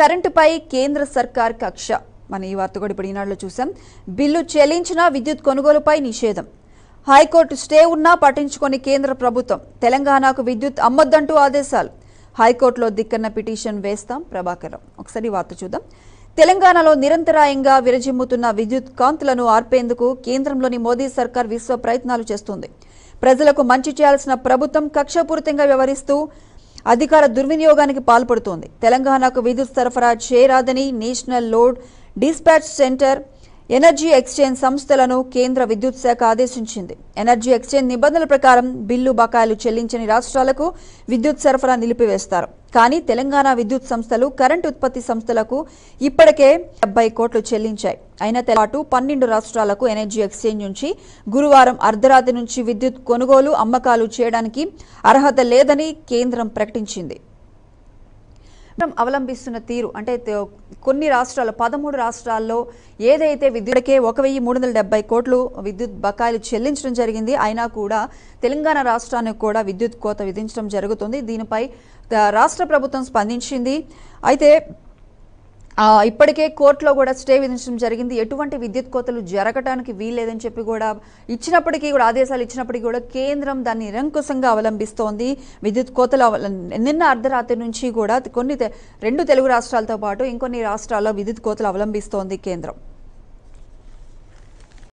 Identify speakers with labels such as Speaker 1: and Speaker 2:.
Speaker 1: కరెంటుపై కేంద్ర సర్కార్ కక్ష మన ఈ వార్త కూడా ఇప్పుడు ఈనాడులో చూసాం బిల్లు చెల్లించిన విద్యుత్ కొనుగోలుపై నిషేధం హైకోర్టు స్టే ఉన్నా పట్టించుకొని కేంద్ర ప్రభుత్వం తెలంగాణకు విద్యుత్ అమ్మొద్దంటూ ఆదేశాలు హైకోర్టులో దిక్కన్న పిటిషన్ వేస్తాం ప్రభాకరం ఒకసారి వార్త చూద్దాం తెలంగాణలో నిరంతరాయంగా విరజిమ్ముతున్న విద్యుత్ కాంతులను ఆర్పేందుకు కేంద్రంలోని మోదీ సర్కార్ విశ్వ ప్రయత్నాలు చేస్తుంది ప్రజలకు మంచి చేయాల్సిన ప్రభుత్వం కక్షపూరితంగా వ్యవహరిస్తూ అధికార దుర్వినియోగానికి పాల్పడుతోంది తెలంగాణకు విద్యుత్ సరఫరా చేయరాదని national load dispatch centre energy exchange సంస్థలను కేంద్ర విద్యుత్ శాఖ ఆదేశించింది ఎనర్జీ ఎక్స్చేంజ్ నిబంధనల ప్రకారం బిల్లు బకాయిలు చెల్లించని రాష్ట్రాలకు విద్యుత్ సరఫరా నిలిపివేస్తారు కానీ తెలంగాణ విద్యుత్ సంస్థలు కరెంటు ఉత్పత్తి సంస్థలకు ఇప్పటికే డెబ్బై కోట్లు చెల్లించాయి అయినా పాటు పన్నెండు రాష్ట్రాలకు ఎనర్జీ ఎక్స్చేంజ్ నుంచి గురువారం అర్ధరాత్రి నుంచి విద్యుత్ కొనుగోలు అమ్మకాలు చేయడానికి అర్హత లేదని కేంద్రం ప్రకటించింది అవలంబిస్తున్న తీరు అంటే కొన్ని రాష్ట్రాల్లో పదమూడు రాష్ట్రాల్లో ఏదైతే విద్యుత్కే ఒక వెయ్యి మూడు వందల డెబ్బై కోట్లు విద్యుత్ బకాయిలు చెల్లించడం జరిగింది అయినా కూడా తెలంగాణ రాష్ట్రానికి కూడా విద్యుత్ కోత విధించడం జరుగుతుంది దీనిపై రాష్ట్ర ప్రభుత్వం స్పందించింది అయితే ఇప్పటికే కోర్టులో కూడా స్టే విధించడం జరిగింది ఎటువంటి విద్యుత్ కోతలు జరగటానికి వీల్లేదని చెప్పి కూడా ఇచ్చినప్పటికీ కూడా ఆదేశాలు ఇచ్చినప్పటికీ కూడా కేంద్రం దాన్ని నిరంకుశంగా అవలంబిస్తోంది విద్యుత్ కోతలు నిన్న అర్ధరాత్రి నుంచి కూడా కొన్ని రెండు తెలుగు రాష్ట్రాలతో పాటు ఇంకొన్ని రాష్ట్రాల్లో విద్యుత్ కోతలు అవలంబిస్తోంది కేంద్రం